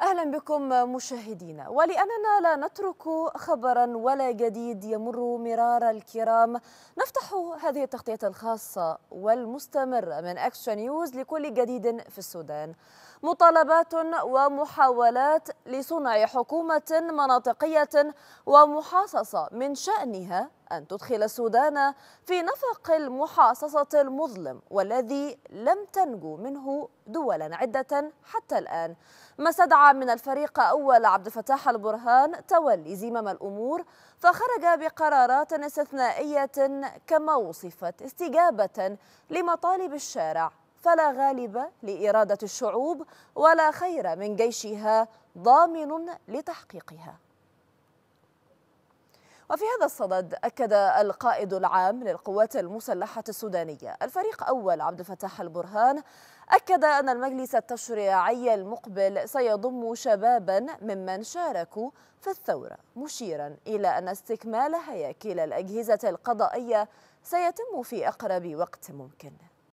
أهلا بكم مشاهدينا ولأننا لا نترك خبرا ولا جديد يمر مرار الكرام نفتح هذه التغطية الخاصة والمستمرة من اكشن نيوز لكل جديد في السودان مطالبات ومحاولات لصنع حكومة مناطقية ومحاصصة من شأنها أن تدخل السودان في نفق المحاصصة المظلم والذي لم تنجو منه دولا عدة حتى الآن ما استدعى من الفريق أول عبد الفتاح البرهان تولي زمام الأمور فخرج بقرارات استثنائية كما وصفت استجابة لمطالب الشارع فلا غالب لإرادة الشعوب ولا خير من جيشها ضامن لتحقيقها وفي هذا الصدد أكد القائد العام للقوات المسلحة السودانية الفريق أول عبد الفتاح البرهان أكد أن المجلس التشريعي المقبل سيضم شبابا ممن شاركوا في الثورة مشيرا إلى أن استكمال هياكل الأجهزة القضائية سيتم في أقرب وقت ممكن